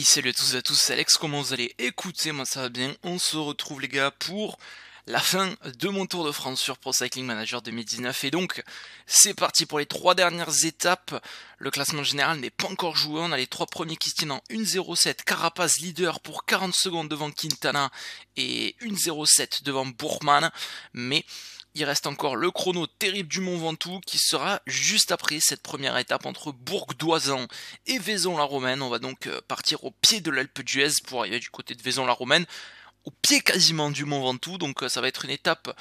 salut à tous et à tous, c'est Alex, comment vous allez Écoutez, moi ça va bien, on se retrouve les gars pour la fin de mon Tour de France sur Pro Cycling Manager 2019 et donc c'est parti pour les trois dernières étapes. Le classement général n'est pas encore joué, on a les trois premiers qui se tiennent en 7 Carapaz leader pour 40 secondes devant Quintana et 1-0-7 devant Bourman, mais il reste encore le chrono terrible du Mont Ventoux qui sera juste après cette première étape entre Bourg-d'Oisan et Vaison-la-Romaine. On va donc euh, partir au pied de l'Alpe d'Huez pour arriver du côté de Vaison-la-Romaine, au pied quasiment du Mont Ventoux. Donc euh, ça va être une étape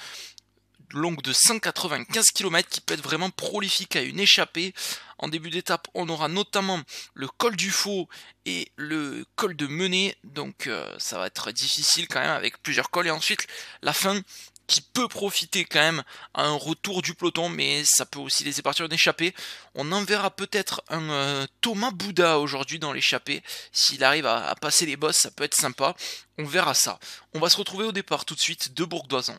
longue de 195 km qui peut être vraiment prolifique à une échappée. En début d'étape, on aura notamment le col du Faux et le col de Menet, donc euh, ça va être difficile quand même avec plusieurs cols. Et ensuite, la fin, qui peut profiter quand même à un retour du peloton, mais ça peut aussi laisser partir d'échapper. échappée. On en verra peut-être un euh, Thomas Bouddha aujourd'hui dans l'échappée. S'il arrive à, passer les bosses, ça peut être sympa. On verra ça. On va se retrouver au départ tout de suite de Bourg-d'Oisan.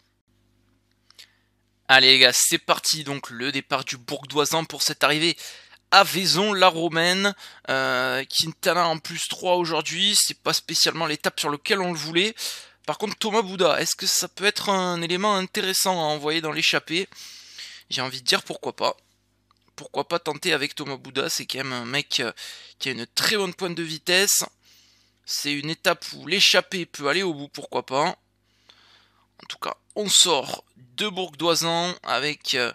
Allez les gars, c'est parti donc le départ du Bourg-d'Oisan pour cette arrivée vaison la Romaine. Euh, Quintana en plus 3 aujourd'hui, c'est pas spécialement l'étape sur laquelle on le voulait. Par contre, Thomas Bouddha, est-ce que ça peut être un élément intéressant à envoyer dans l'échappée J'ai envie de dire pourquoi pas. Pourquoi pas tenter avec Thomas Bouddha C'est quand même un mec euh, qui a une très bonne pointe de vitesse. C'est une étape où l'échappée peut aller au bout, pourquoi pas. En tout cas, on sort de bourg avec euh,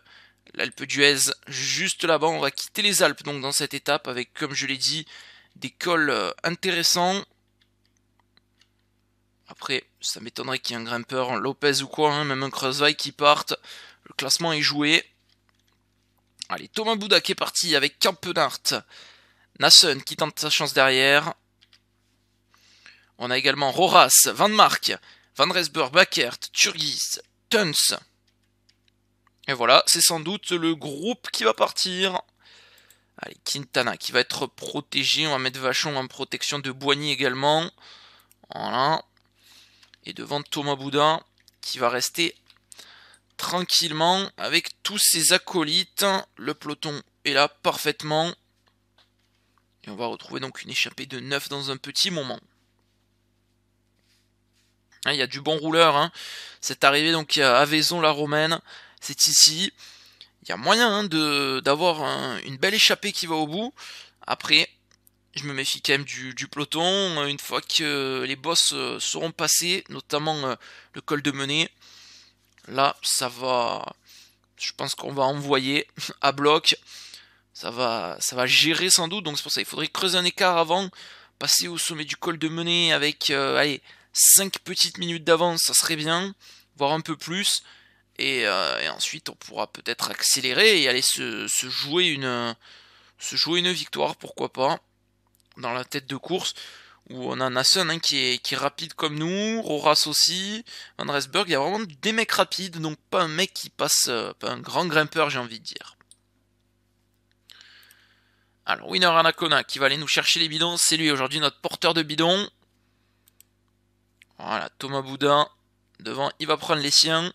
l'Alpe d'Huez juste là-bas. On va quitter les Alpes donc dans cette étape avec, comme je l'ai dit, des cols euh, intéressants. Après, ça m'étonnerait qu'il y ait un grimpeur, Lopez ou quoi, hein, même un Kreuzweig qui parte. Le classement est joué. Allez, Thomas Bouda qui est parti avec Campenart. Nassen qui tente sa chance derrière. On a également Roras, Van Mark, Van Resburg, Bakert, Turgis, Tuns. Et voilà, c'est sans doute le groupe qui va partir. Allez, Quintana qui va être protégé. On va mettre Vachon en protection de Boigny également. Voilà et devant Thomas Boudin qui va rester tranquillement avec tous ses acolytes. Le peloton est là parfaitement. Et on va retrouver donc une échappée de neuf dans un petit moment. Ah, il y a du bon rouleur. Hein. arrivé donc à Vaison la romaine c'est ici. Il y a moyen hein, d'avoir une belle échappée qui va au bout. Après, je me méfie quand même du, du, peloton. Hein, une fois que euh, les boss euh, seront passés, notamment euh, le col de Menet, là, ça va. Je pense qu'on va envoyer à bloc. Ça va, ça va gérer sans doute. Donc c'est pour ça qu'il faudrait creuser un écart avant. Passer au sommet du col de Menet avec allez, 5 petites minutes d'avance, ça serait bien. Voir un peu plus. Et, ensuite, on pourra peut-être accélérer et aller se jouer une, se jouer une victoire, pourquoi pas dans la tête de course où on a Nassen hein, qui, est, rapide comme nous, Roras aussi, Van il y a vraiment des mecs rapides, donc pas un mec qui passe, euh, pas un grand grimpeur j'ai envie de dire. Alors Winner Anacona qui va aller nous chercher les bidons, c'est lui aujourd'hui notre porteur de bidons. Voilà, Thomas Boudin devant, il va prendre les siens.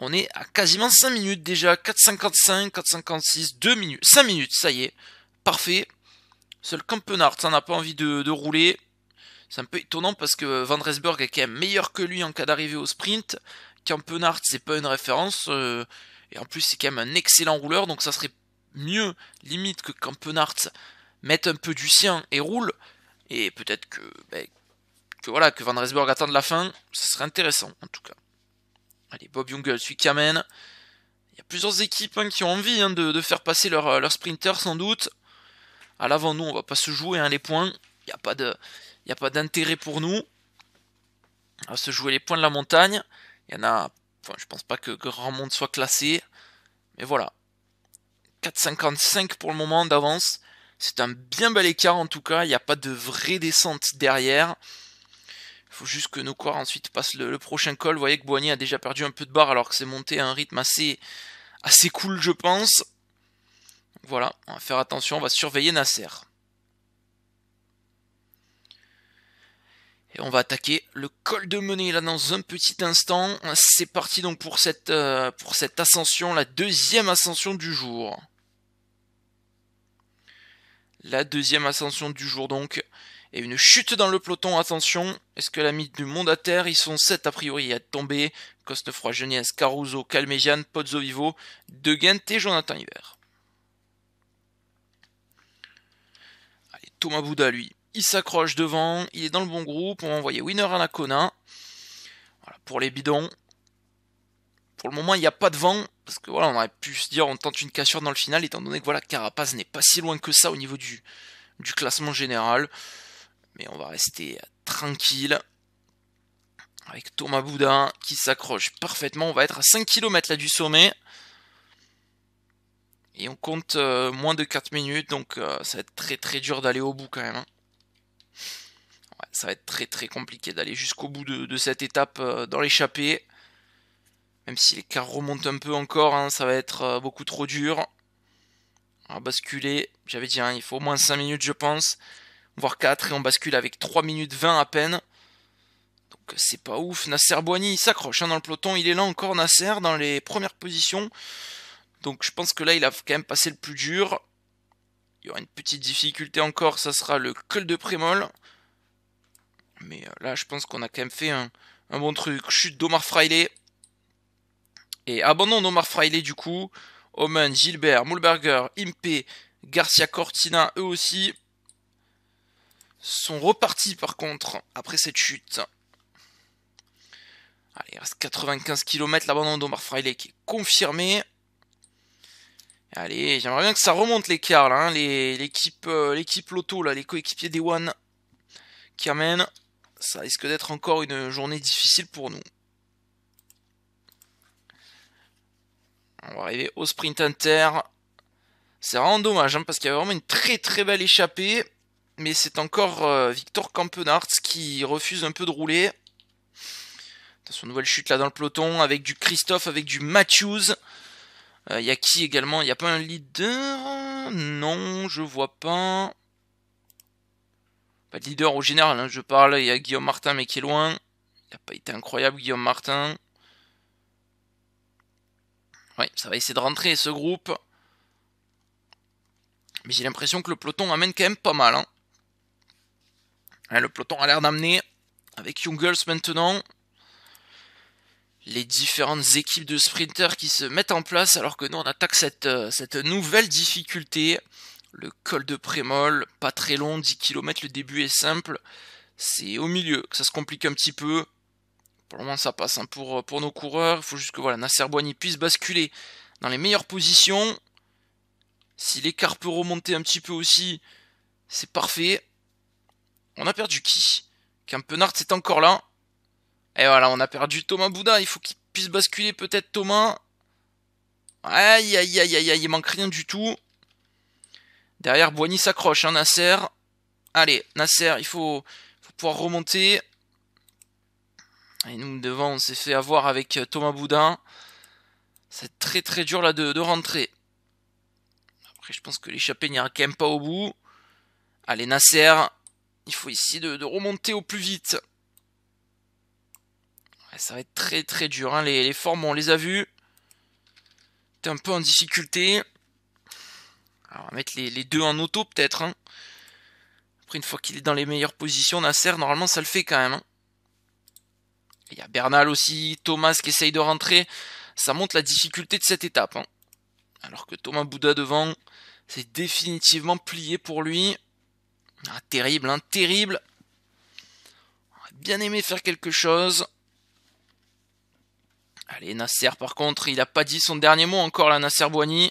On est à quasiment 5 minutes déjà, 4,55, 4,56, 2 minutes, 5 minutes, ça y est, parfait. Seul Campenart, ça n'a pas envie de, rouler. C'est un peu étonnant parce que Van est quand même meilleur que lui en cas d'arrivée au sprint. Campenart, c'est pas une référence. Euh, et en plus, c'est quand même un excellent rouleur. Donc ça serait mieux, limite, que Campenart mette un peu du sien et roule. Et peut-être que, ben, que, voilà, que Van attende la fin. Ça serait intéressant, en tout cas. Allez, Bob Jungle suit Kamen. Il y a plusieurs équipes hein, qui ont envie hein, de, faire passer leur euh, sprinter, sans doute à l'avant, nous, on va pas se jouer hein, les points. Il n'y a pas d'intérêt pour nous à se jouer les points de la montagne. Il y en a, enfin, je pense pas que grand monde soit classé. Mais voilà. 4,55 pour le moment d'avance. C'est un bien bel écart en tout cas. Il n'y a pas de vraie descente derrière. Il faut juste que nos corps ensuite passent le, prochain col. Vous voyez que Boigny a déjà perdu un peu de barre alors que c'est monté à un rythme assez, assez cool, je pense. Voilà, on va faire attention, on va surveiller Nasser. Et on va attaquer le col de monnaie là dans un petit instant. C'est parti donc pour cette, euh, pour cette ascension, la deuxième ascension du jour. La deuxième ascension du jour donc. Et une chute dans le peloton, attention. Est-ce que la mythe du monde à terre Ils sont sept a priori à tomber. Costefroi, Genèse, Caruso, Calmejian, Pozzo Vivo, De et Jonathan Hiver. Thomas Bouda, lui, il s'accroche devant, il est dans le bon groupe, on va envoyer Winner à la Voilà, pour les bidons. Pour le moment, il n'y a pas de vent, parce que voilà, on aurait pu se dire on tente une cassure dans le final, étant donné que voilà, Carapaz n'est pas si loin que ça au niveau du, classement général. Mais on va rester tranquille. Avec Thomas Boudin qui s'accroche parfaitement. On va être à 5 km là du sommet. Et on compte euh, moins de 4 minutes, donc euh, ça va être très très dur d'aller au bout quand même. Hein. Ouais, ça va être très très compliqué d'aller jusqu'au bout de, cette étape euh, dans l'échappée. Même si l'écart remonte un peu encore, hein, ça va être beaucoup trop dur. On va basculer, j'avais dit, hein, il faut au moins 5 minutes je pense, voire 4, et on bascule avec 3 minutes 20 à peine. Donc c'est pas ouf, Nasser Boigny s'accroche dans le peloton, il est là encore Nasser dans les premières positions. Donc je pense que là, il a quand même passé le plus dur. Il y aura une petite difficulté encore, ça sera le col de Prémol. Mais euh, là, je pense qu'on a quand même fait un, bon truc. Chute d'Omar Freiley. Et abandon d'Omar Freiley du coup. Omen, Gilbert, Mulberger, Impé, Garcia Cortina, eux aussi, sont repartis par contre après cette chute. Allez, il reste 95 km, l'abandon d'Omar Freiley qui est confirmé. Allez, j'aimerais bien que ça remonte l'écart là, hein, euh, l'équipe Loto, là, les coéquipiers des One qui amènent. Ça risque d'être encore une journée difficile pour nous. On va arriver au sprint inter. C'est vraiment dommage hein, parce qu'il y avait vraiment une très très belle échappée. Mais c'est encore euh, Victor Campenart qui refuse un peu de rouler. Son nouvelle chute là dans le peloton avec du Christophe, avec du Matthews. Il euh, y a qui également Il n'y a pas un leader Non, je vois pas. Pas de leader au général, hein. je parle. Il y a Guillaume Martin, mais qui est loin. Il n'a pas été incroyable, Guillaume Martin. Ouais, ça va essayer de rentrer ce groupe. Mais j'ai l'impression que le peloton amène quand même pas mal. Hein. le peloton a l'air d'amener avec Jungles maintenant les différentes équipes de sprinters qui se mettent en place alors que nous on attaque cette, euh, cette nouvelle difficulté. Le col de Prémol, pas très long, 10 km, le début est simple. C'est au milieu que ça se complique un petit peu. Pour le moment ça passe hein, pour, euh, pour nos coureurs. Il faut juste que voilà, Nasser puisse basculer dans les meilleures positions. Si l'écart peut remonter un petit peu aussi, c'est parfait. On a perdu qui Campenard, c'est encore là. Et voilà, on a perdu Thomas Boudin. Il faut qu'il puisse basculer peut-être Thomas. Aïe, aïe, aïe, aïe, aïe, il manque rien du tout. Derrière, Boigny s'accroche, hein, Nasser. Allez, Nasser, il faut, pouvoir remonter. Et nous, devant, on s'est fait avoir avec euh, Thomas Boudin. C'est très très dur là de, rentrer. Après, je pense que l'échappée n'ira quand même pas au bout. Allez, Nasser, il faut essayer de, de remonter au plus vite. Ah, ça va être très très dur. Hein. Les, formes, on les a vues. T'es un peu en difficulté. on va mettre les, deux en auto peut-être. Hein. Après, une fois qu'il est dans les meilleures positions, Nasser, normalement, ça le fait quand même. Hein. Il y a Bernal aussi, Thomas qui essaye de rentrer. Ça montre la difficulté de cette étape. Alors que Thomas Bouddha devant, c'est définitivement plié pour lui. Ah, terrible, hein, terrible. bien aimé faire quelque chose. Allez, Nasser, par contre, il n'a pas dit son dernier mot encore, là, Nasser Boigny.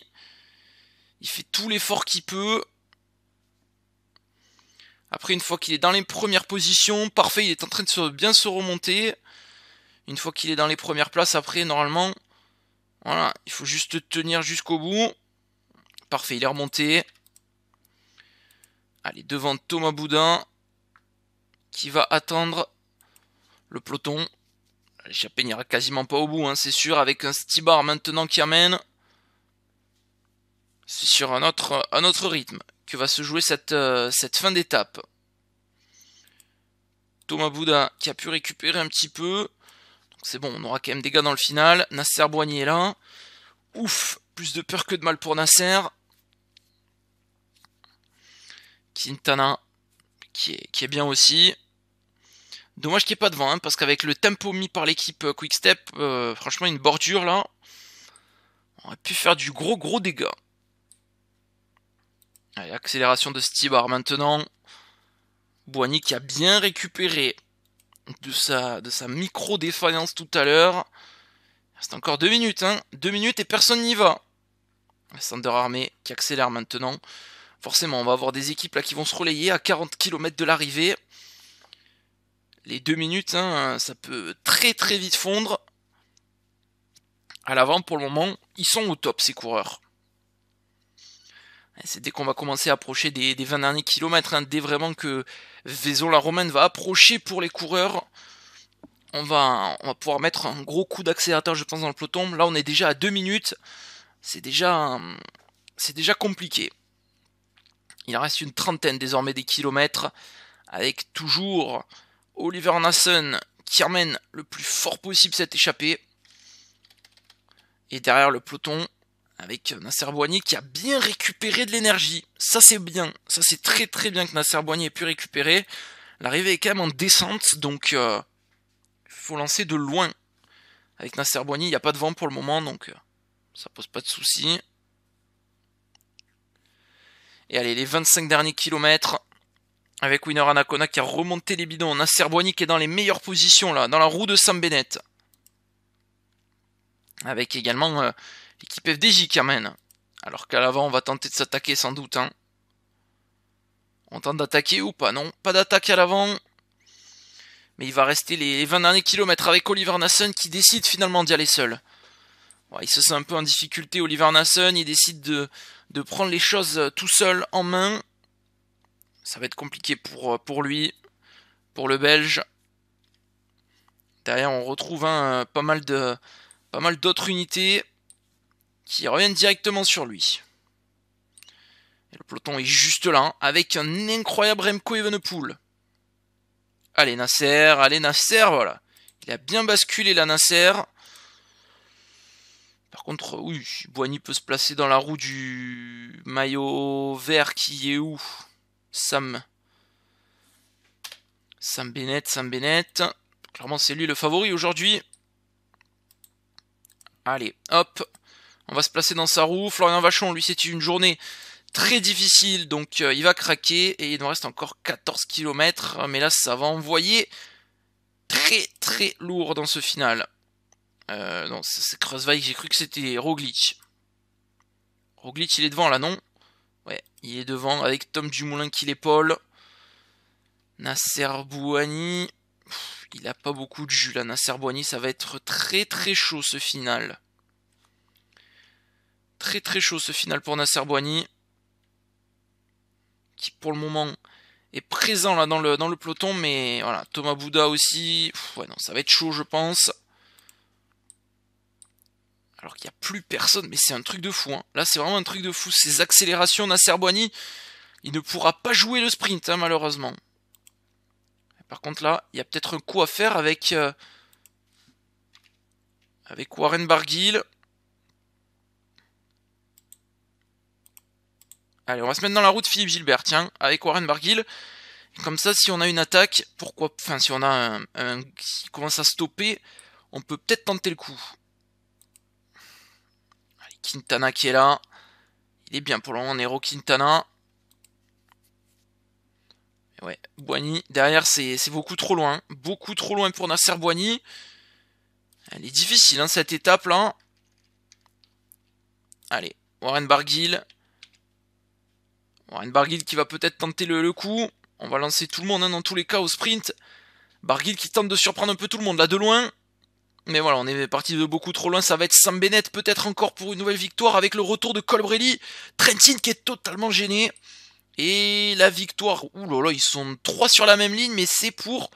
Il fait tout l'effort qu'il peut. Après, une fois qu'il est dans les premières positions, parfait, il est en train de bien se remonter. Une fois qu'il est dans les premières places, après, normalement, voilà, il faut juste tenir jusqu'au bout. Parfait, il est remonté. Allez, devant Thomas Boudin, qui va attendre le peloton. L'échappée n'ira quasiment pas au bout, hein, c'est sûr, avec un Stibar maintenant qui amène. C'est sur un autre, rythme que va se jouer euh, cette, fin d'étape. Thomas Boudin qui a pu récupérer un petit peu. C'est bon, on aura quand même des gars dans le final. Nasser Boigny est là. Ouf, plus de peur que de mal pour Nasser. Quintana qui est bien aussi. Dommage qu'il n'y ait pas devant hein, parce qu'avec le tempo mis par l'équipe euh, Quick Step, euh, franchement, une bordure là, on aurait pu faire du gros gros dégâts. Allez, accélération de Stibar maintenant. Boigny qui a bien récupéré de sa, de sa micro-défaillance tout à l'heure. C'est encore deux minutes, hein. Deux minutes et personne n'y va. Thunder Armé qui accélère maintenant. Forcément, on va avoir des équipes là qui vont se relayer à 40 km de l'arrivée les deux minutes, hein, ça peut très très vite fondre. À l'avant, pour le moment, ils sont au top ces coureurs. C'est dès qu'on va commencer à approcher des, 20 derniers kilomètres, hein, dès vraiment que Vaison-la-Romaine va approcher pour les coureurs, on va, on va pouvoir mettre un gros coup d'accélérateur, je pense, dans le peloton. Là, on est déjà à deux minutes. C'est déjà, c'est déjà compliqué. Il reste une trentaine désormais des kilomètres, avec toujours Oliver Nassen qui emmène le plus fort possible cette échappée. Et derrière le peloton, avec Nasser Boigny qui a bien récupéré de l'énergie. Ça c'est bien, ça c'est très très bien que Nasser Boigny ait pu récupérer. L'arrivée est quand même en descente, donc il euh, faut lancer de loin. Avec Nasser Boigny, il n'y a pas de vent pour le moment, donc euh, ça pose pas de soucis. Et allez, les 25 derniers kilomètres, avec Winner Anacona qui a remonté les bidons. a Serboigny qui est dans les meilleures positions là, dans la roue de Sam Bennett. Avec également euh, l'équipe FDJ qui amène. Alors qu'à l'avant, on va tenter de s'attaquer sans doute. Hein. On tente d'attaquer ou pas Non, pas d'attaque à l'avant. Mais il va rester les 20 derniers kilomètres avec Oliver Nasson qui décide finalement d'y aller seul. ouais il se sent un peu en difficulté, Oliver Nassen. Il décide de, de prendre les choses euh, tout seul en main ça va être compliqué pour, euh, pour lui, pour le Belge. Derrière, on retrouve hein, pas mal de pas mal d'autres unités qui reviennent directement sur lui. Et le peloton est juste là, hein, avec un incroyable Remco Evenepoel. Allez Nasser, allez Nasser, voilà. Il a bien basculé la Nasser. Par contre, oui, Boigny peut se placer dans la roue du maillot vert qui est où Sam. Sam Bennett, Sam Bennett. Clairement, c'est lui le favori aujourd'hui. Allez, hop. On va se placer dans sa roue. Florian Vachon, lui, c'est une journée très difficile. Donc, euh, il va craquer. Et il nous reste encore 14 km. Mais là, ça va envoyer très, très lourd dans ce final. Euh, non, c'est J'ai cru que c'était Roglic. Roglic, il est devant, là, non Ouais, il est devant avec Tom Dumoulin qui l'épaule. Nasser Bouani, il n'a pas beaucoup de jus là. Nasser Bouhani, ça va être très très chaud ce final. Très très chaud ce final pour Nasser Bouhani. Qui pour le moment est présent là dans le, dans le peloton. Mais voilà, Thomas Bouddha aussi. ouais, non, ça va être chaud je pense alors qu'il n'y a plus personne, mais c'est un truc de fou. Hein. Là, c'est vraiment un truc de fou. Ces accélérations d'Acerboigny, il ne pourra pas jouer le sprint, hein, malheureusement. Par contre, là, il y a peut-être un coup à faire avec, euh, avec Warren Barguil. Allez, on va se mettre dans la route Philippe Gilbert, tiens, avec Warren Barguil. Comme ça, si on a une attaque, pourquoi... Enfin, si on a un, un qui commence à stopper, on peut peut-être tenter le coup. Quintana qui est là. Il est bien pour le moment, Nero Quintana. Ouais, Boigny, derrière, c'est beaucoup trop loin. Beaucoup trop loin pour Nasser Boigny. Elle est difficile, hein, cette étape-là. Allez, Warren Barguil. Warren Barguil qui va peut-être tenter le, coup. On va lancer tout le monde, hein, dans tous les cas, au sprint. Barguil qui tente de surprendre un peu tout le monde, là, de loin. Mais voilà, on est parti de beaucoup trop loin. Ça va être Sam Bennett peut-être encore pour une nouvelle victoire avec le retour de Colbrelli. Trentin qui est totalement gêné. Et la victoire. Ouh là là, ils sont trois sur la même ligne, mais c'est pour.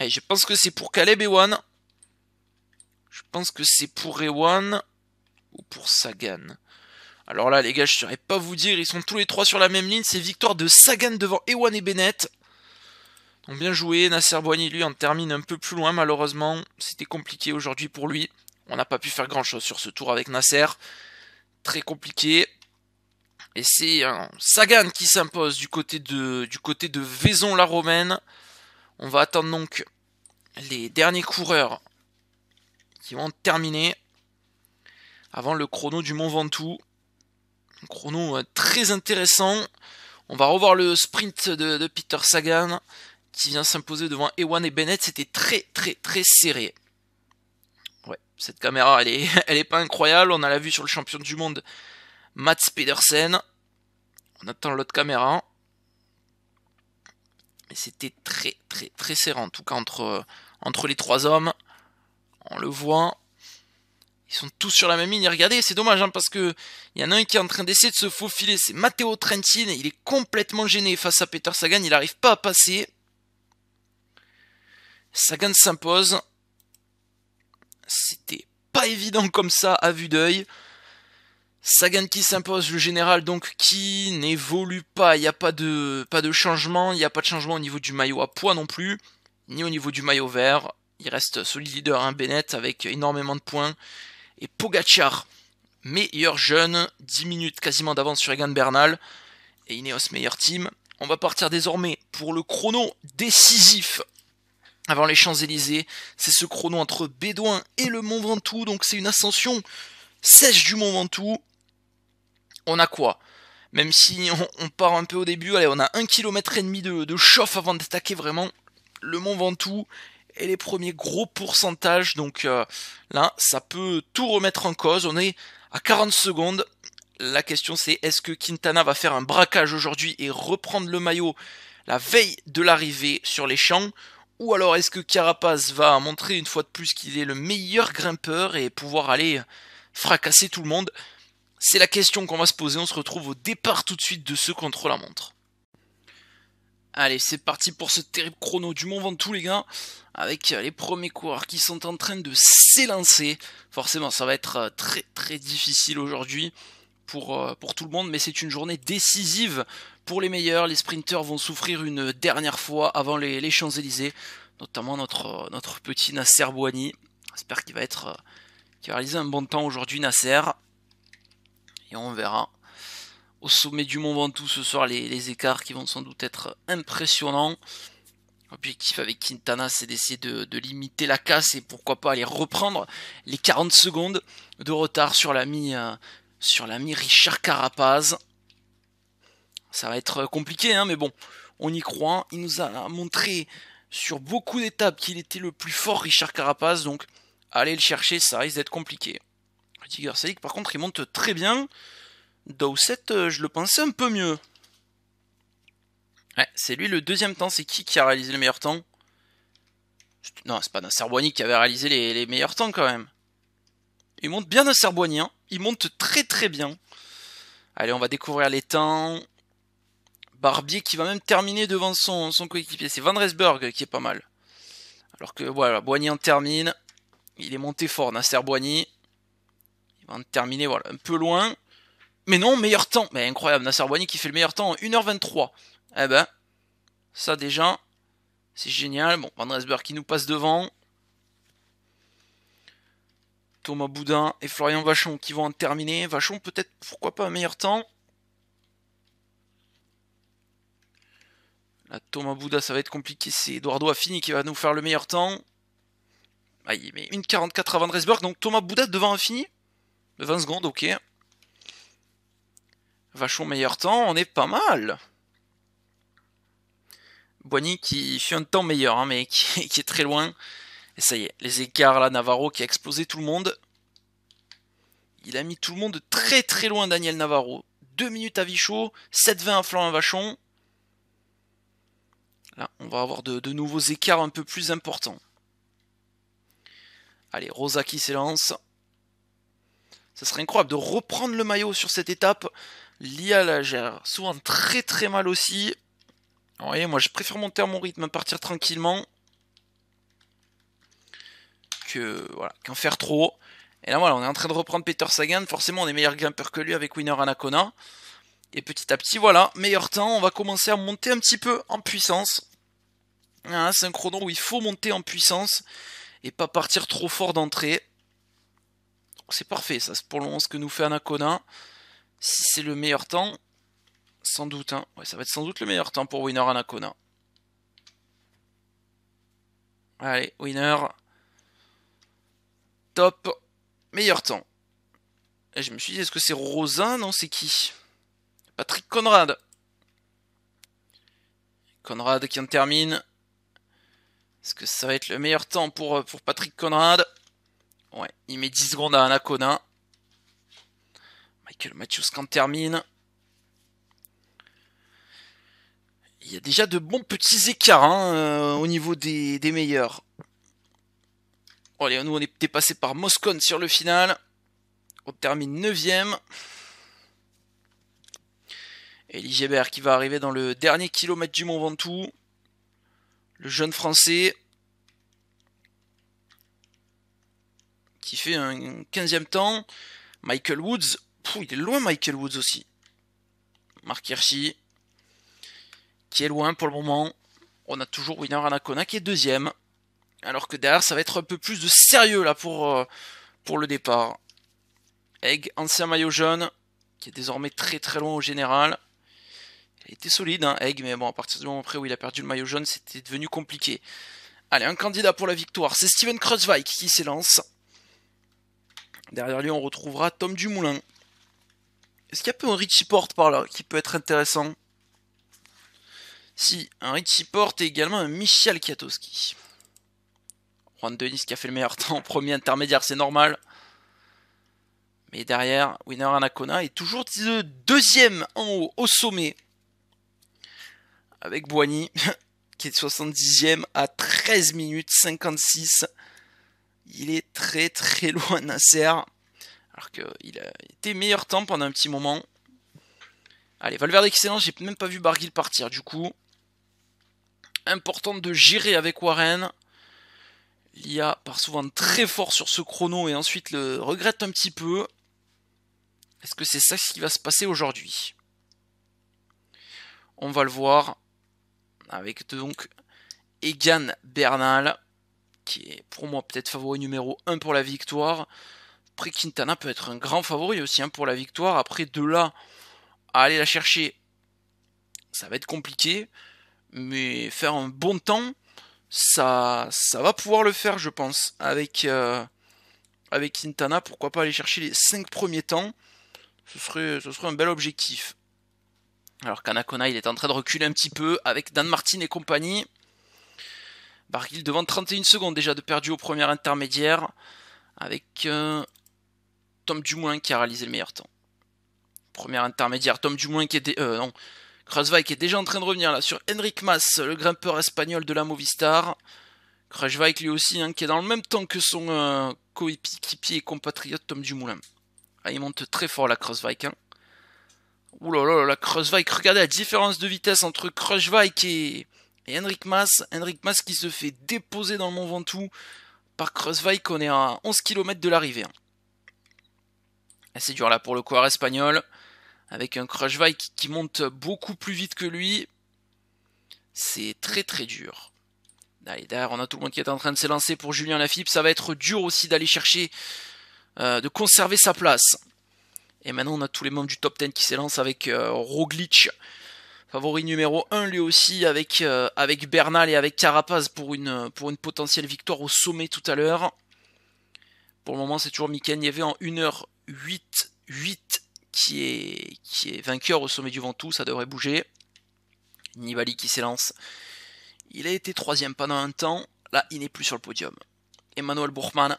Et eh, je pense que c'est pour Caleb Ewan. Je pense que c'est pour Ewan ou pour Sagan. Alors là, les gars, je ne saurais pas vous dire. Ils sont tous les trois sur la même ligne. C'est victoire de Sagan devant Ewan et Bennett ont bien joué. Nasser Boigny, lui, en termine un peu plus loin, malheureusement. C'était compliqué aujourd'hui pour lui. On n'a pas pu faire grand-chose sur ce tour avec Nasser. Très compliqué. Et c'est Sagan qui s'impose du côté de, Vaison-la-Romaine. On va attendre donc les derniers coureurs qui vont terminer avant le chrono du Mont Ventoux. Un chrono euh, très intéressant. On va revoir le sprint de Peter Sagan qui vient s'imposer devant Ewan et Bennett, c'était très très très serré. Ouais, cette caméra, elle est, elle est pas incroyable. On a la vue sur le champion du monde, Matt Pedersen. On attend l'autre caméra. Mais c'était très très très serré, en tout cas entre, entre les trois hommes. On le voit. Ils sont tous sur la même ligne. Regardez, c'est dommage hein, parce que il y en a un qui est en train d'essayer de se faufiler. C'est Matteo Trentin. Il est complètement gêné face à Peter Sagan. Il n'arrive pas à passer. Sagan s'impose. C'était pas évident comme ça à vue d'œil. Sagan qui s'impose, le général donc qui n'évolue pas, il n'y a pas de, pas de changement, il n'y a pas de changement au niveau du maillot à poids non plus, ni au niveau du maillot vert. Il reste solide leader, hein, Bennett, avec énormément de points. Et Pogachar, meilleur jeune, 10 minutes quasiment d'avance sur Egan Bernal. Et Ineos meilleur team. On va partir désormais pour le chrono décisif avant les Champs-Élysées. C'est ce chrono entre Bédouin et le Mont Ventoux, donc c'est une ascension sèche du Mont Ventoux. On a quoi Même si on, part un peu au début, allez, on a un km et demi de, chauffe avant d'attaquer vraiment le Mont Ventoux et les premiers gros pourcentages. Donc euh, là, ça peut tout remettre en cause. On est à 40 secondes. La question c'est est-ce que Quintana va faire un braquage aujourd'hui et reprendre le maillot la veille de l'arrivée sur les champs ou alors est-ce que Carapaz va montrer une fois de plus qu'il est le meilleur grimpeur et pouvoir aller fracasser tout le monde C'est la question qu'on va se poser, on se retrouve au départ tout de suite de ce contre-la-montre. Allez, c'est parti pour ce terrible chrono du Mont Ventoux les gars, avec les premiers coureurs qui sont en train de s'élancer. Forcément ça va être euh, très très difficile aujourd'hui pour, euh, pour tout le monde, mais c'est une journée décisive pour les meilleurs, les sprinteurs vont souffrir une dernière fois avant les, Champs-Élysées, notamment notre, notre petit Nasser Bouani. J'espère qu'il va être euh, va réaliser un bon temps aujourd'hui Nasser. Et on verra. Au sommet du Mont Ventoux ce soir, les, écarts qui vont sans doute être impressionnants. L'objectif avec Quintana, c'est d'essayer de, limiter la casse et pourquoi pas aller reprendre les 40 secondes de retard sur la euh, sur l'ami Richard Carapaz ça va être euh, compliqué, hein, mais bon, on y croit. Il nous a montré sur beaucoup d'étapes qu'il était le plus fort, Richard Carapace, donc allez le chercher, ça risque d'être compliqué. Tiger Salik, par contre, il monte très bien. Dowset, euh, je le pensais un peu mieux. Ouais, c'est lui le deuxième temps. C'est qui qui a réalisé le meilleur temps Non, c'est pas Nasser Boigny qui avait réalisé les, meilleurs temps quand même. Il monte bien Nasser Boigny. Hein. Il monte très très bien. Allez, on va découvrir les temps. Barbier qui va même terminer devant son, coéquipier. C'est Van qui est pas mal. Alors que voilà, Boigny en termine. Il est monté fort, Nasser Boigny. Il va en terminer, voilà, un peu loin. Mais non, meilleur temps. Mais incroyable, Nasser Boigny qui fait le meilleur temps en 1h23. Eh ben, ça déjà, c'est génial. Bon, Van qui nous passe devant. Thomas Boudin et Florian Vachon qui vont en terminer. Vachon peut-être, pourquoi pas, un meilleur temps. Thomas Bouddha, ça va être compliqué. C'est Eduardo Affini qui va nous faire le meilleur temps. Aïe ah, mais une 44 avant Dresberg. Donc Thomas Bouddha devant Affini. De 20 secondes, ok. Vachon meilleur temps, on est pas mal. Boigny qui fait un temps meilleur, hein, mais qui, est très loin. Et ça y est, les écarts là, Navarro qui a explosé tout le monde. Il a mis tout le monde très très loin, Daniel Navarro. 2 minutes à Vichot, 7-20 à Florent Vachon. Là, on va avoir de, nouveaux écarts un peu plus importants. Allez, Rosa qui s'élance. Ça serait incroyable de reprendre le maillot sur cette étape. Lia la gère souvent très très mal aussi. Vous voyez, moi je préfère monter à mon rythme, hein, partir tranquillement. Que voilà, qu'en faire trop. Et là voilà, on est en train de reprendre Peter Sagan. Forcément, on est meilleur grimpeur que lui avec Winner Anacona. Et petit à petit, voilà, meilleur temps, on va commencer à monter un petit peu en puissance. Hein, c'est un chrono où il faut monter en puissance et pas partir trop fort d'entrée. C'est parfait, ça, c'est pour le moment ce que nous fait Anacona. Si c'est le meilleur temps, sans doute, hein. ouais, ça va être sans doute le meilleur temps pour Winner Anacona. Allez, Winner. Top. Meilleur temps. Et je me suis dit, est-ce que c'est Rosa Non, c'est qui Patrick Conrad. Conrad qui en termine. Est-ce que ça va être le meilleur temps pour, euh, pour Patrick Conrad Ouais, il met 10 secondes à Anacona. Michael Matthews qui en termine. Il y a déjà de bons petits écarts hein, euh, au niveau des, des meilleurs. Allez, nous on est dépassé par Moscone sur le final. On termine 9ème. Elie qui va arriver dans le dernier kilomètre du Mont Ventoux. Le jeune français qui fait un 15e temps. Michael Woods. il est loin Michael Woods aussi. Marc Hirschi qui est loin pour le moment. On a toujours Winner Anacona qui est deuxième. Alors que derrière, ça va être un peu plus de sérieux là pour, euh, pour le départ. Egg, ancien maillot jaune, qui est désormais très très loin au général. Il était solide, hein, Egg, mais bon, à partir du moment où il a perdu le maillot jaune, c'était devenu compliqué. Allez, un candidat pour la victoire, c'est Steven Kreuzweig qui s'élance. Derrière lui, on retrouvera Tom Dumoulin. Est-ce qu'il y a peu un Richie Porte par là qui peut être intéressant Si, un Richie Porte et également un Michel Kiatowski. Juan Denis qui a fait le meilleur temps en premier intermédiaire, c'est normal. Mais derrière, Winner Anacona est toujours deuxième en haut, au sommet avec Boigny, qui est 70e à 13 minutes 56. Il est très très loin Nasser, alors qu'il a été meilleur temps pendant un petit moment. Allez, Valverde excellent, j'ai même pas vu Barguil partir du coup. Important de gérer avec Warren. L'IA part souvent très fort sur ce chrono et ensuite le regrette un petit peu. Est-ce que c'est ça ce qui va se passer aujourd'hui On va le voir avec donc Egan Bernal, qui est pour moi peut-être favori numéro 1 pour la victoire. Après, Quintana peut être un grand favori aussi hein, pour la victoire. Après, de là à aller la chercher, ça va être compliqué. Mais faire un bon temps, ça, ça va pouvoir le faire, je pense. Avec, euh, avec Quintana, pourquoi pas aller chercher les 5 premiers temps ce serait, ce serait un bel objectif. Alors qu'Anacona, il est en train de reculer un petit peu avec Dan Martin et compagnie. Barguil devant 31 secondes déjà de perdu au premier intermédiaire. Avec euh, Tom Dumoulin qui a réalisé le meilleur temps. Premier intermédiaire, Tom Dumoulin qui était. Euh, non. est déjà en train de revenir là sur Henrik Mas, le grimpeur espagnol de la Movistar. Krasvaik lui aussi, hein, qui est dans le même temps que son euh, coéquipier et compatriote Tom Dumoulin. Ah, il monte très fort la Crossvike, Hein. Ouh là là, la regardez la différence de vitesse entre Kreuzweig et, et Henrik Mas. Henrik Mas qui se fait déposer dans le Mont Ventoux par Kreuzweig, on est à 11 km de l'arrivée. Hein. C'est dur là pour le coureur espagnol, avec un crush qui, qui monte beaucoup plus vite que lui. C'est très très dur. D'ailleurs on a tout le monde qui est en train de s'élancer pour Julien LaFitte. Ça va être dur aussi d'aller chercher, euh, de conserver sa place. Et maintenant, on a tous les membres du top 10 qui s'élancent avec euh, Roglic, favori numéro 1 lui aussi, avec, euh, avec Bernal et avec Carapaz pour une, pour une potentielle victoire au sommet tout à l'heure. Pour le moment, c'est toujours y avait en 1h08 qui est, qui est vainqueur au sommet du Ventoux, ça devrait bouger. Nivali qui s'élance. Il a été troisième pendant un temps, là il n'est plus sur le podium. Emmanuel Bourman,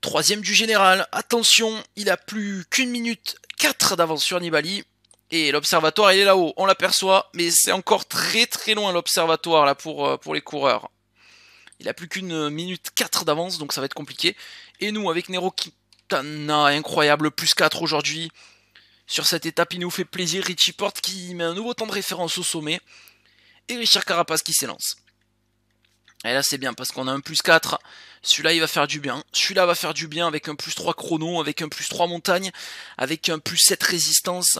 Troisième du général, attention, il a plus qu'une minute 4 d'avance sur Nibali. Et l'observatoire, il est là-haut, on l'aperçoit, mais c'est encore très très loin l'observatoire là pour, euh, pour les coureurs. Il a plus qu'une minute 4 d'avance, donc ça va être compliqué. Et nous, avec Nero Quintana, incroyable, plus 4 aujourd'hui. Sur cette étape, il nous fait plaisir. Richie Porte qui met un nouveau temps de référence au sommet. Et Richard Carapace qui s'élance. Et là c'est bien parce qu'on a un plus 4. Celui-là il va faire du bien. Celui-là va faire du bien avec un plus 3 chrono, avec un plus 3 montagne, avec un plus 7 résistance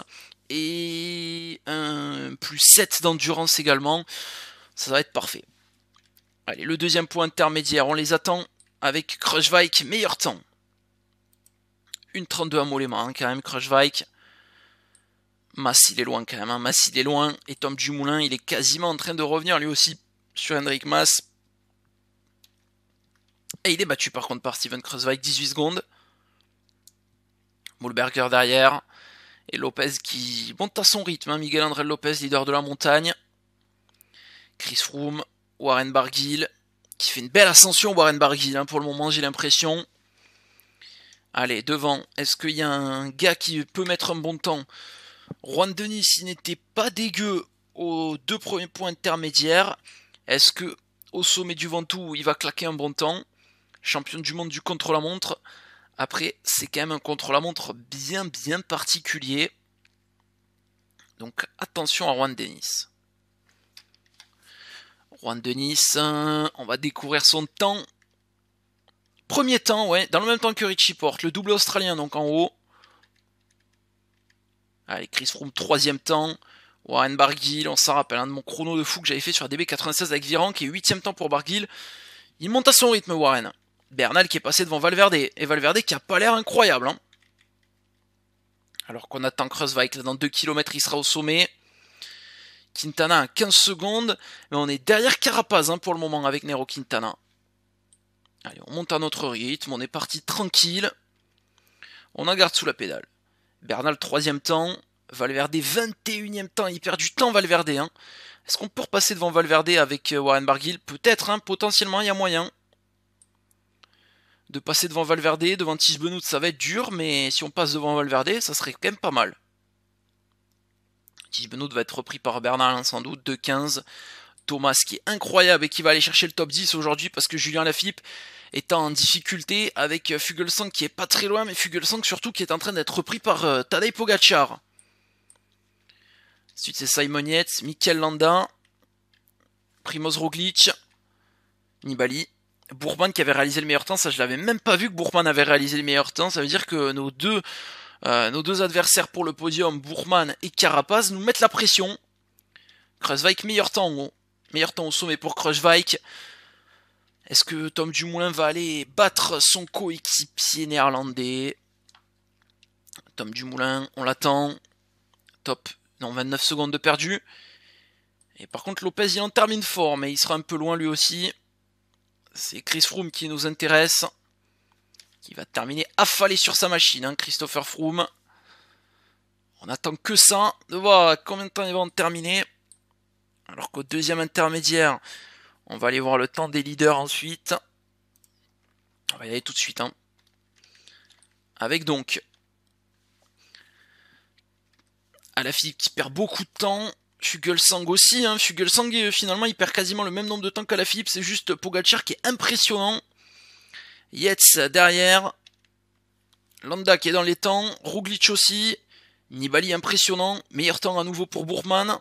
et un plus 7 d'endurance également. Ça va être parfait. Allez, le deuxième point intermédiaire, on les attend avec Crushvike, meilleur temps. Une 32 à mollement quand même, Crushvike. Mass il est loin quand même, hein. Mass il est loin. Et Tom Dumoulin il est quasiment en train de revenir lui aussi sur Hendrik Mass. Et eh, il est battu par contre par Steven Kreuzweig, 18 secondes. Mulberger derrière. Et Lopez qui monte à son rythme. Hein. Miguel André Lopez, leader de la montagne. Chris Froome, Warren Barguil. Qui fait une belle ascension, Warren Barguil. Hein, pour le moment, j'ai l'impression. Allez, devant. Est-ce qu'il y a un gars qui peut mettre un bon temps Juan Denis, il n'était pas dégueu aux deux premiers points intermédiaires. Est-ce que au sommet du Ventoux, il va claquer un bon temps champion du monde du contre-la-montre. Après, c'est quand même un contre-la-montre bien bien particulier. Donc attention à Juan Denis. Juan Denis, euh, on va découvrir son temps. Premier temps, ouais, dans le même temps que Richie Porte, le double australien donc en haut. Allez, Chris Froome, troisième temps. Warren Barguil, on s'en rappelle, un de mon chrono de fou que j'avais fait sur la DB96 avec Viran, qui est huitième temps pour Barguil. Il monte à son rythme, Warren. Bernal qui est passé devant Valverde, et Valverde qui a pas l'air incroyable. Hein. Alors qu'on attend Kreuzweig, dans 2 km il sera au sommet. Quintana à 15 secondes, mais on est derrière Carapaz hein, pour le moment avec Nero Quintana. Allez, on monte à notre rythme, on est parti tranquille. On en garde sous la pédale. Bernal troisième temps, Valverde 21e temps, il perd du temps Valverde. Hein. Est-ce qu'on peut repasser devant Valverde avec euh, Warren Barguil Peut-être, potentiellement il y a moyen de passer devant Valverde, devant Tisbenout, ça va être dur, mais si on passe devant Valverde, ça serait quand même pas mal. Tisbenout va être repris par Bernard sans doute, de 15 Thomas qui est incroyable et qui va aller chercher le top 10 aujourd'hui parce que Julien Lafippe est en difficulté avec euh, Fugelsang qui est pas très loin, mais Fugelsang surtout qui est en train d'être repris par Tadei euh, Tadej Pogacar. Ensuite c'est Simon Yates, Mikel Landa, Primoz Roglic, Nibali, Bourman qui avait réalisé le meilleur temps, ça je l'avais même pas vu que Bourman avait réalisé le meilleur temps, ça veut dire que nos deux, euh, nos deux adversaires pour le podium, Bourman et Carapaz, nous mettent la pression. Kreuzweig, meilleur temps oh. Meilleur temps au sommet pour Kreuzweig. Est-ce que Tom Dumoulin va aller battre son coéquipier néerlandais Tom Dumoulin, on l'attend. Top. Non, 29 secondes de perdu. Et par contre, Lopez, il en termine fort, mais il sera un peu loin lui aussi c'est Chris Froome qui nous intéresse. Qui va terminer affalé sur sa machine, hein, Christopher Froome. On attend que ça, de voir combien de temps ils vont terminer. Alors qu'au deuxième intermédiaire, on va aller voir le temps des leaders ensuite. On va y aller tout de suite. Hein. Avec donc à la Philippe qui perd beaucoup de temps. Fugelsang aussi, hein. Fugelsang euh, finalement il perd quasiment le même nombre de temps qu'à la Philips, c'est juste Pogacar qui est impressionnant. Yetz derrière, Landa qui est dans les temps, Roglic aussi, Nibali impressionnant, meilleur temps à nouveau pour Bourman,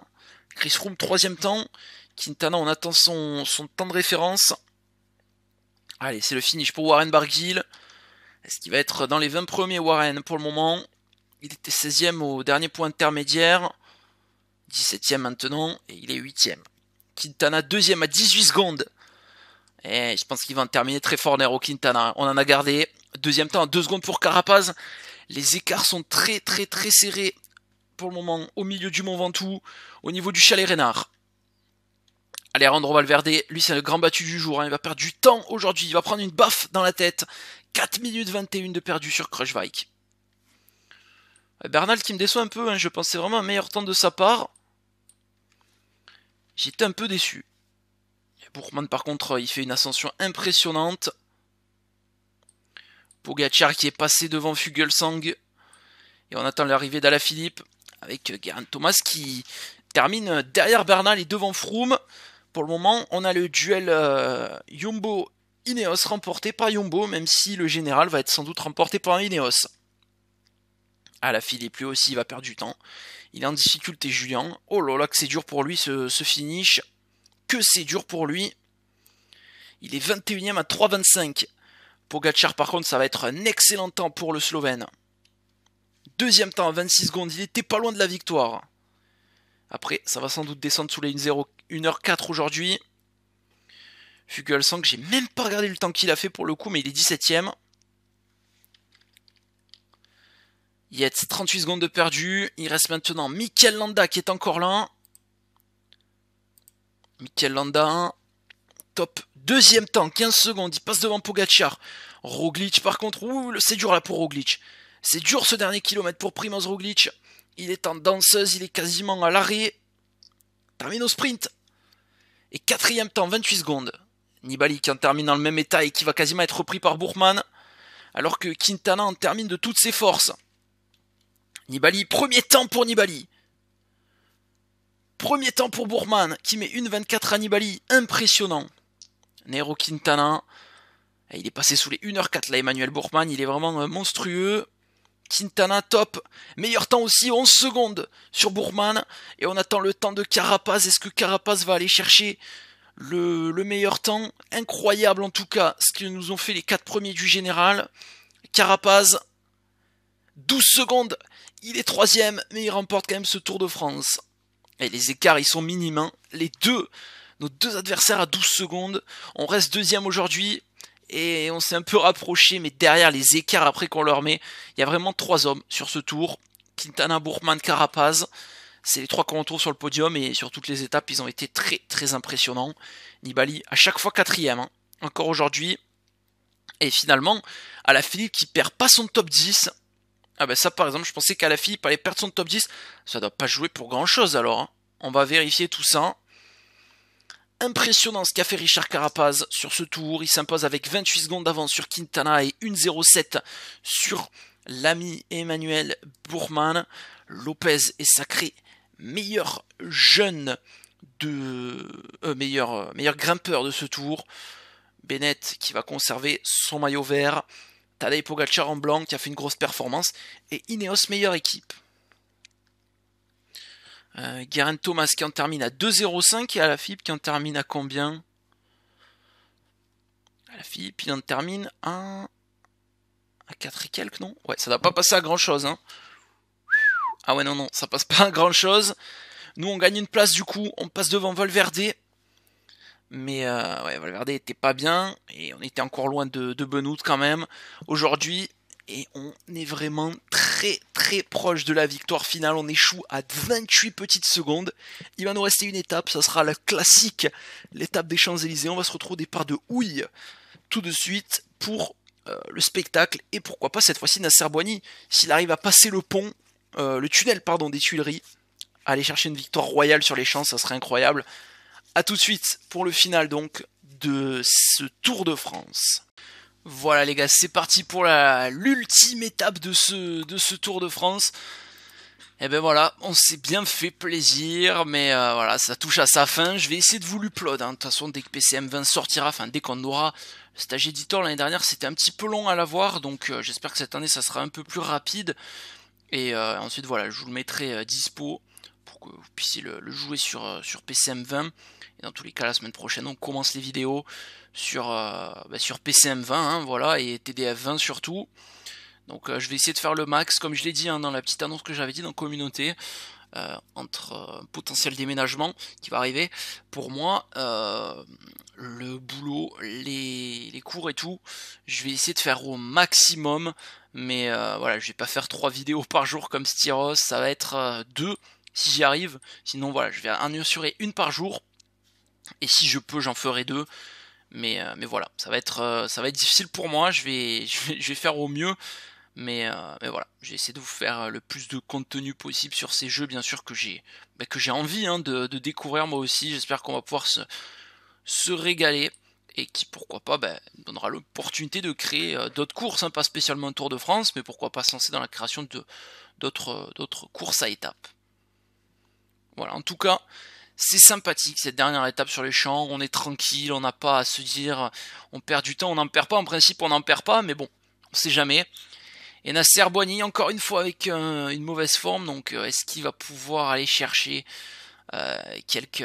Chris Room troisième temps, Quintana on attend son, temps de référence. Allez c'est le finish pour Warren Barguil, est-ce qu'il va être dans les 20 premiers Warren pour le moment Il était 16ème au dernier point intermédiaire. 17ème maintenant, et il est 8ème. Quintana deuxième à 18 secondes. Et je pense qu'il va en terminer très fort Nero Quintana. On en a gardé. Deuxième temps, 2 secondes pour Carapaz. Les écarts sont très très très serrés pour le moment au milieu du Mont Ventoux, au niveau du chalet Renard. Allez, Randro Valverde, lui c'est le grand battu du jour, hein. il va perdre du temps aujourd'hui, il va prendre une baffe dans la tête. 4 minutes 21 de perdu sur Crushvike. Euh, Bernal qui me déçoit un peu, hein. je pensais vraiment un meilleur temps de sa part. J'étais un peu déçu. par contre, euh, il fait une ascension impressionnante. Pogacar qui est passé devant Fugelsang. Et on attend l'arrivée d'Alaphilippe avec euh, Guerin Thomas qui termine euh, derrière Bernal et devant Froome. Pour le moment, on a le duel Yombo Yumbo Ineos remporté par Yumbo, même si le général va être sans doute remporté par Ineos. Ah, la file est plus aussi, il va perdre du temps. Il est en difficulté, Julien. Oh là là, que c'est dur pour lui ce, finish. Que c'est dur pour lui. Il est 21ème à 3,25. Pogacar, par contre, ça va être un excellent temps pour le Slovène. Deuxième temps à 26 secondes, il était pas loin de la victoire. Après, ça va sans doute descendre sous les 1h04 aujourd'hui. Fugelsang, j'ai même pas regardé le temps qu'il a fait pour le coup, mais il est 17ème. Yet, 38 secondes de perdu. Il reste maintenant Mikel Landa qui est encore là. Mikel Landa, top. Deuxième temps, 15 secondes. Il passe devant Pogacar. Roglic, par contre, c'est dur là pour Roglic. C'est dur ce dernier kilomètre pour Primoz Roglic. Il est en danseuse, il est quasiment à l'arrêt. Termine au sprint. Et quatrième temps, 28 secondes. Nibali qui en termine dans le même état et qui va quasiment être repris par Bourman. Alors que Quintana en termine de toutes ses forces. Nibali, premier temps pour Nibali. Premier temps pour Bourman, qui met une 24 à Nibali, impressionnant. Nero Quintana, il est passé sous les 1h04 là, Emmanuel Bourman, il est vraiment euh, monstrueux. Quintana top, meilleur temps aussi, 11 secondes sur Bourman, et on attend le temps de Carapaz, est-ce que Carapaz va aller chercher le, le meilleur temps Incroyable en tout cas, ce que nous ont fait les 4 premiers du général. Carapaz, 12 secondes il est troisième, mais il remporte quand même ce Tour de France. Et les écarts, ils sont minimes. Hein. Les deux, nos deux adversaires à 12 secondes. On reste deuxième aujourd'hui. Et on s'est un peu rapproché, mais derrière les écarts après qu'on leur met, il y a vraiment trois hommes sur ce tour. Quintana, Bourman, Carapaz. C'est les trois qu'on retrouve sur le podium et sur toutes les étapes, ils ont été très très impressionnants. Nibali, à chaque fois quatrième, hein, encore aujourd'hui. Et finalement, à la Philippe qui perd pas son top 10, ah ben ça par exemple, je pensais qu'à la fille, par les pertes son top 10, ça doit pas jouer pour grand chose alors. Hein. On va vérifier tout ça. Impressionnant ce qu'a fait Richard Carapaz sur ce tour. Il s'impose avec 28 secondes d'avance sur Quintana et 1.07 sur l'ami Emmanuel Bourman. Lopez est sacré meilleur jeune de euh, meilleur, euh, meilleur grimpeur de ce tour. Bennett qui va conserver son maillot vert. Tadej Pogacar en blanc qui a fait une grosse performance et Ineos meilleure équipe. Euh, Guerin Thomas qui en termine à 2,05 et à la FIP qui en termine à combien À la il en termine à, à 4 et quelques, non Ouais, ça n'a pas passer à grand chose. Hein. Ah ouais, non, non, ça passe pas à grand chose. Nous on gagne une place du coup, on passe devant Volverde mais euh, ouais, Valverde était pas bien et on était encore loin de, de Benoît quand même aujourd'hui. Et on est vraiment très très proche de la victoire finale. On échoue à 28 petites secondes. Il va nous rester une étape, ça sera la classique, l'étape des Champs-Élysées. On va se retrouver au départ de houille tout de suite pour euh, le spectacle. Et pourquoi pas cette fois-ci Nasser Boigny, s'il arrive à passer le pont, euh, le tunnel pardon, des Tuileries, aller chercher une victoire royale sur les Champs, ça serait incroyable. A tout de suite pour le final donc de ce Tour de France. Voilà les gars, c'est parti pour la l'ultime étape de ce, de ce Tour de France. Et eh ben voilà, on s'est bien fait plaisir, mais euh, voilà, ça touche à sa fin. Je vais essayer de vous l'upload. Hein. De toute façon, dès que PCM20 sortira, enfin dès qu'on aura stage editor l'année dernière, c'était un petit peu long à l'avoir, donc euh, j'espère que cette année ça sera un peu plus rapide. Et euh, ensuite voilà, je vous le mettrai dispo pour que vous puissiez le, le jouer sur, sur PCM20. Et dans tous les cas, la semaine prochaine, on commence les vidéos sur, euh, bah, sur PCM20, hein, voilà, et TDF20 surtout. Donc euh, je vais essayer de faire le max, comme je l'ai dit hein, dans la petite annonce que j'avais dit dans Communauté, euh, entre potentiel déménagement qui va arriver. Pour moi, le boulot, les, cours et tout, je vais essayer de faire au maximum. Mais voilà, je vais pas faire trois vidéos par jour comme Styros, ça va être deux si j'y arrive. Sinon voilà, je vais en assurer une par jour et si je peux, j'en ferai deux. Mais, euh, mais voilà, ça va, être, euh, ça va être difficile pour moi. Je vais, je vais, faire au mieux. Mais, euh, mais, voilà, j'ai essayé de vous faire le plus de contenu possible sur ces jeux, bien sûr, que j'ai bah, que j'ai envie hein, de, de, découvrir moi aussi. J'espère qu'on va pouvoir se, se, régaler et qui, pourquoi pas, bah, donnera l'opportunité de créer d'autres courses, hein, pas spécialement Tour de France, mais pourquoi pas censé dans la création d'autres courses à étapes. Voilà, en tout cas, c'est sympathique cette dernière étape sur les champs, on est tranquille, on n'a pas à se dire on perd du temps, on n'en perd pas, en principe on n'en perd pas, mais bon, on sait jamais. Et Nasser Boigny encore une fois avec euh, une mauvaise forme, donc euh, est-ce qu'il va pouvoir aller chercher euh, quelques,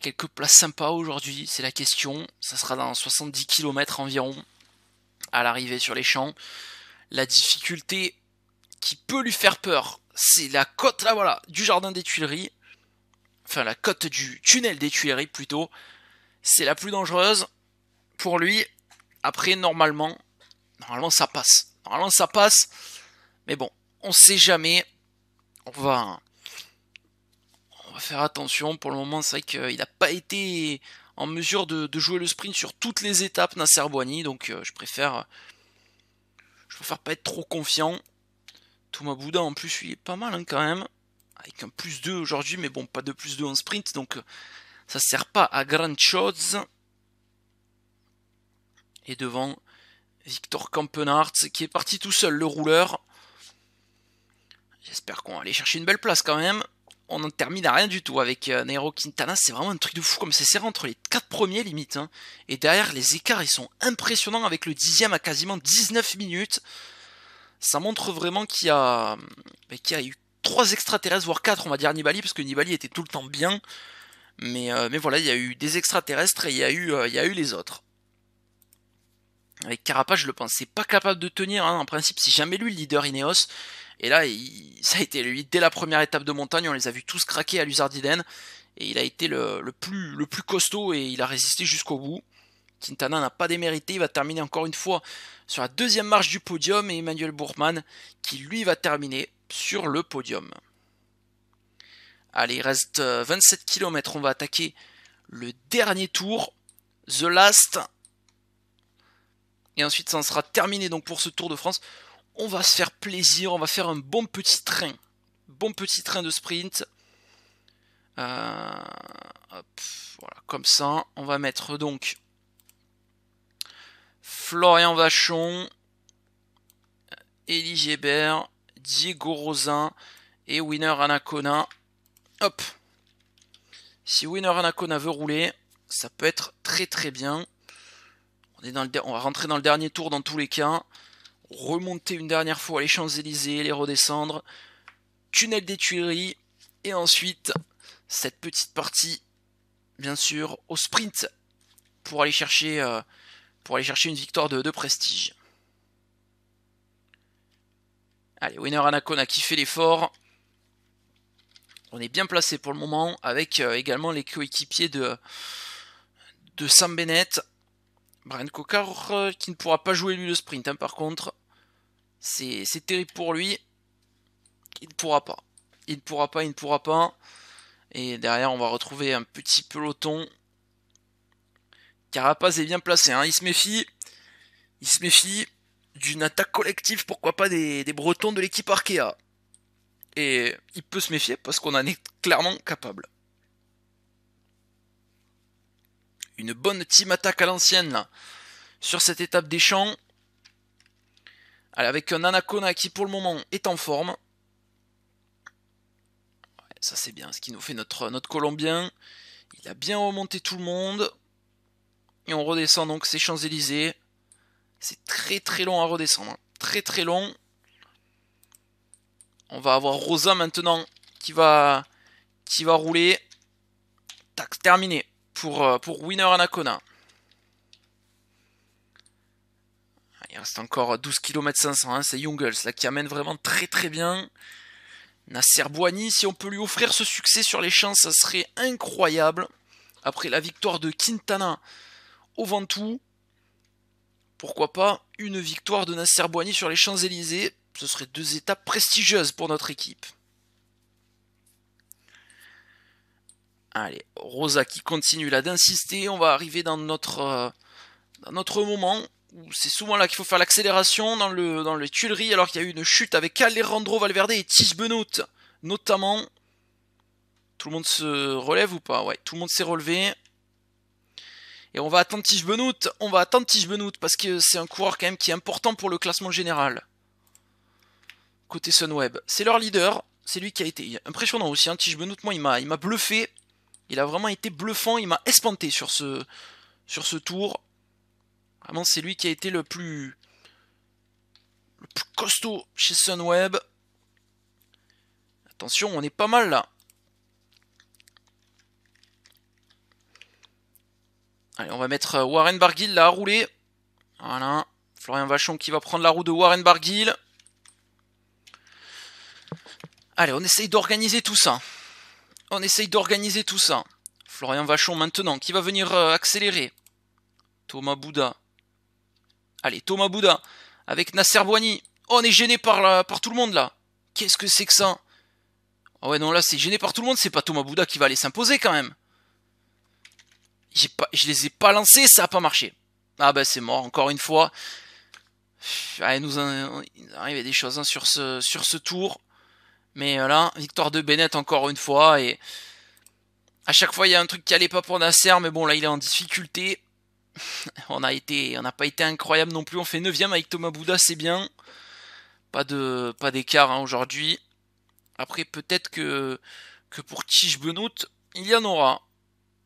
quelques places sympas aujourd'hui C'est la question, ça sera dans 70 km environ à l'arrivée sur les champs. La difficulté qui peut lui faire peur, c'est la côte là voilà, du jardin des Tuileries enfin la côte du tunnel des Tuileries plutôt, c'est la plus dangereuse pour lui. Après, normalement, normalement ça passe. Normalement ça passe, mais bon, on sait jamais. On va, on va faire attention. Pour le moment, c'est vrai qu'il n'a pas été en mesure de, jouer le sprint sur toutes les étapes, Nasser donc euh, je préfère, je préfère pas être trop confiant. Thomas Boudin, en plus, il est pas mal hein, quand même avec un plus 2 aujourd'hui, mais bon, pas de plus 2 en sprint, donc euh, ça sert pas à grand chose. Et devant, Victor Campenhart qui est parti tout seul, le rouleur. J'espère qu'on va aller chercher une belle place quand même. On n'en termine à rien du tout avec euh, Nairo Quintana. C'est vraiment un truc de fou comme c'est serré entre les 4 premiers limites. Hein. Et derrière, les écarts, ils sont impressionnants avec le dixième à quasiment 19 minutes. Ça montre vraiment qu'il a... Ben, y a eu trois extraterrestres, voire quatre, on va dire Nibali, parce que Nibali était tout le temps bien. Mais, euh, mais voilà, il y a eu des extraterrestres et il y, a eu, euh, y a eu les autres. Avec Carapace, je le pensais pas capable de tenir, hein, en principe, si jamais lui, le leader Ineos. Et là, ça a été lui. Dès la première étape de montagne, on les a vus tous craquer à l'Usardiden. Et il a été le, le, plus, le plus costaud et il a résisté jusqu'au bout. Tintana n'a pas démérité, il va terminer encore une fois sur la deuxième marche du podium et Emmanuel Bourman qui lui va terminer sur le podium. Allez, il reste 27 euh, km, on va attaquer le dernier tour, The Last. Et ensuite ça en sera terminé donc pour ce Tour de France. On va se faire plaisir, on va faire un bon petit train. Bon petit train de sprint. Euh, voilà, comme ça. On va mettre donc Florian Vachon, Elie Gébert, Diego Rosin et Winner Anacona. Hop Si Winner Anacona veut rouler, ça peut être très très bien. On, est dans le, on va rentrer dans le dernier tour dans tous les cas. Remonter une dernière fois les Champs-Élysées, les redescendre. Tunnel des Tuileries. Et ensuite, cette petite partie, bien sûr, au sprint. Pour aller chercher... Euh, pour aller chercher une victoire de, prestige. Allez, Winner Anacon a kiffé l'effort. On est bien placé pour le moment avec euh, également les coéquipiers de, de Sam Bennett. Brian Cocker euh, qui ne pourra pas jouer lui le sprint hein, par contre. C'est, c'est terrible pour lui. Il ne pourra pas. Il ne pourra pas, il ne pourra pas. Et derrière on va retrouver un petit peloton Carapaz est bien placé, hein. il se méfie. Il se méfie d'une attaque collective, pourquoi pas des, Bretons de l'équipe Arkea. Et il peut se méfier parce qu'on en est clairement capable. Une bonne team attaque à l'ancienne Sur cette étape des champs. avec un Anacona qui pour le moment est en forme. Ouais, ça c'est bien ce qui nous fait notre, notre Colombien. Il a bien remonté tout le monde et on redescend donc ces Champs-Élysées. C'est très très long à redescendre. Hein. Très très long. On va avoir Rosa maintenant qui va, qui va rouler. Tac, terminé pour, euh, pour Winner Anaconda. Ah, il reste encore 12 km 500, c'est Youngles là qui amène vraiment très très bien. Nasser Boigny. si on peut lui offrir ce succès sur les champs, ça serait incroyable. Après la victoire de Quintana au Ventoux. Pourquoi pas une victoire de Nasser Boigny sur les Champs-Élysées Ce serait deux étapes prestigieuses pour notre équipe. Allez, Rosa qui continue là d'insister. On va arriver dans notre, euh, notre moment où c'est souvent là qu'il faut faire l'accélération dans, le, dans les Tuileries, alors qu'il y a eu une chute avec Alejandro Valverde et Tisbenaut notamment. Tout le monde se relève ou pas Ouais, tout le monde s'est relevé. Et on va attendre Tige on va attendre Tige parce que c'est un coureur quand même qui est important pour le classement général. Côté Sunweb. C'est leur leader, c'est lui qui a été impressionnant aussi. Hein. Tige moi, il m'a, bluffé. Il a vraiment été bluffant, il m'a espanté sur ce, sur ce tour. Vraiment, c'est lui qui a été le plus, le plus costaud chez Sunweb. Attention, on est pas mal là. Allez, on va mettre euh, Warren Barguil là à rouler. Voilà. Florian Vachon qui va prendre la roue de Warren Barguil. Allez, on essaye d'organiser tout ça. On essaye d'organiser tout ça. Florian Vachon maintenant, qui va venir euh, accélérer. Thomas Bouddha. Allez, Thomas Bouddha. Avec Nasser Boigny. on est gêné par, par tout le monde là. Qu'est-ce que c'est que ça oh ouais, non, là c'est gêné par tout le monde. C'est pas Thomas Bouddha qui va aller s'imposer quand même. Je je les ai pas lancés, ça a pas marché. Ah bah c'est mort, encore une fois. Hein, il nous en arrivait des choses hein, sur, ce, sur ce tour. Mais euh, là, victoire de Bennett encore une fois. Et à chaque fois, il y a un truc qui allait pas pour Nasser, mais bon, là, il est en difficulté. on a été, on n'a pas été incroyable non plus. On fait 9ème avec Thomas Bouddha, c'est bien. Pas de, pas d'écart hein, aujourd'hui. Après, peut-être que, que pour Tige Benoît, il y en aura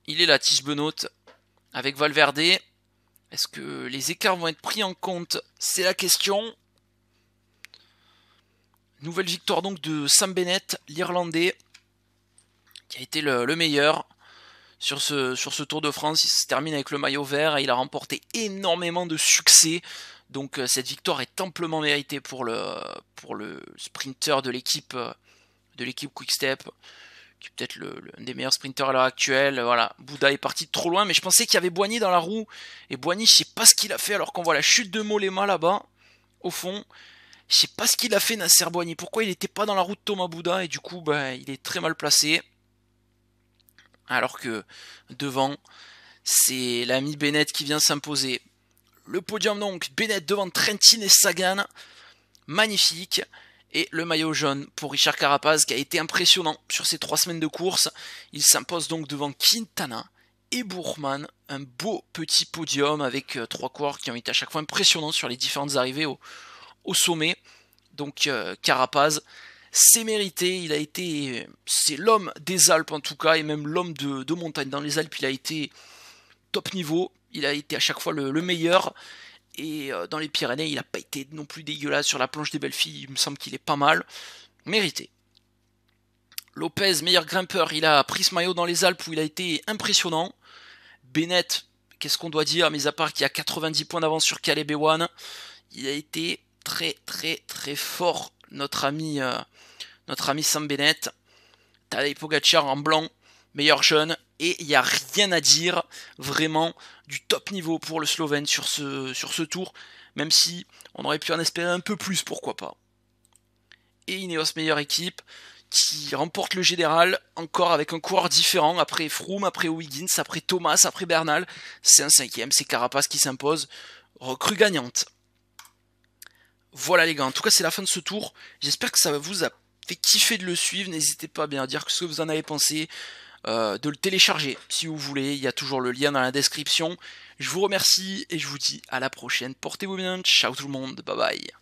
il est la tige Benoît avec Valverde. Est-ce que les écarts vont être pris en compte C'est la question. Nouvelle victoire donc de Sam Bennett, l'Irlandais, qui a été le, meilleur sur ce, sur ce, Tour de France. Il se termine avec le maillot vert et il a remporté énormément de succès. Donc euh, cette victoire est amplement méritée pour le, pour le sprinter de l'équipe euh, de l'équipe Quickstep qui est peut-être l'un des meilleurs sprinteurs à l'heure actuelle. Voilà, Bouddha est parti trop loin, mais je pensais qu'il y avait Boigny dans la roue. Et Boigny, je sais pas ce qu'il a fait, alors qu'on voit la chute de Mollema là-bas, au fond. Je sais pas ce qu'il a fait Nasser Boigny. Pourquoi il n'était pas dans la roue de Thomas Bouddha et du coup, ben, il est très mal placé. Alors que devant, c'est l'ami Bennett qui vient s'imposer. Le podium donc, Bennett devant Trentin et Sagan. Magnifique et le maillot jaune pour Richard Carapaz qui a été impressionnant sur ces trois semaines de course. Il s'impose donc devant Quintana et Bourman, un beau petit podium avec euh, trois coureurs qui ont été à chaque fois impressionnants sur les différentes arrivées au, sommet. Donc euh, Carapaz, s'est mérité, il a été, c'est l'homme des Alpes en tout cas, et même l'homme de, montagne dans les Alpes, il a été top niveau, il a été à chaque fois le meilleur, et euh, dans les Pyrénées, il n'a pas été non plus dégueulasse. Sur la planche des belles filles, il me semble qu'il est pas mal. Mérité. Lopez, meilleur grimpeur, il a pris ce maillot dans les Alpes où il a été impressionnant. Bennett, qu'est-ce qu'on doit dire, mis à part qu'il a 90 points d'avance sur Caleb Ewan. Il a été très très très fort, notre ami, euh, notre ami Sam Bennett. Tadej Pogacar en blanc, meilleur jeune. Et il n'y a rien à dire, vraiment du top niveau pour le Slovène sur ce, sur ce tour, même si on aurait pu en espérer un peu plus, pourquoi pas. Et Ineos meilleure équipe, qui remporte le général, encore avec un coureur différent, après Froome, après Wiggins, après Thomas, après Bernal, c'est un cinquième, c'est Carapace qui s'impose, recrue gagnante. Voilà les gars, en tout cas c'est la fin de ce tour, j'espère que ça vous a fait kiffer de le suivre, n'hésitez pas à bien dire ce que vous en avez pensé, euh, de le télécharger si vous voulez. Il y a toujours le lien dans la description. Je vous remercie et je vous dis à la prochaine. Portez-vous bien. Ciao tout le monde. Bye bye.